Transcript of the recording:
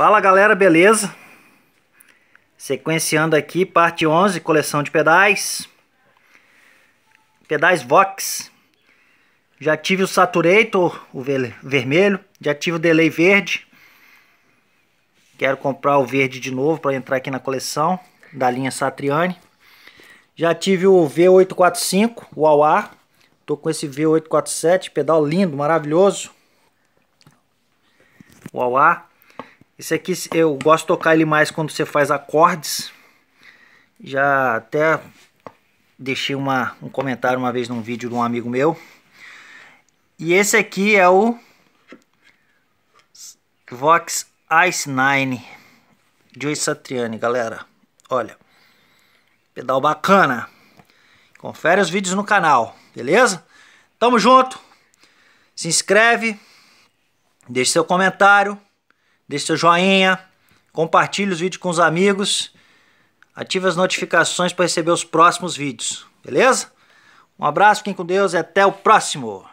Fala galera, beleza? Sequenciando aqui parte 11, coleção de pedais. Pedais Vox. Já tive o Saturator, o vermelho, já tive o Delay verde. Quero comprar o verde de novo para entrar aqui na coleção da linha Satriani. Já tive o V845, o Awar. Tô com esse V847, pedal lindo, maravilhoso. O Awar. Esse aqui eu gosto de tocar ele mais quando você faz acordes. Já até deixei uma, um comentário uma vez num vídeo de um amigo meu. E esse aqui é o Vox Ice 9 Joe Satriani, galera. Olha, pedal bacana. Confere os vídeos no canal, beleza? Tamo junto. Se inscreve, deixe seu comentário deixe seu joinha, compartilhe os vídeos com os amigos, ative as notificações para receber os próximos vídeos, beleza? Um abraço, fiquem com Deus e até o próximo!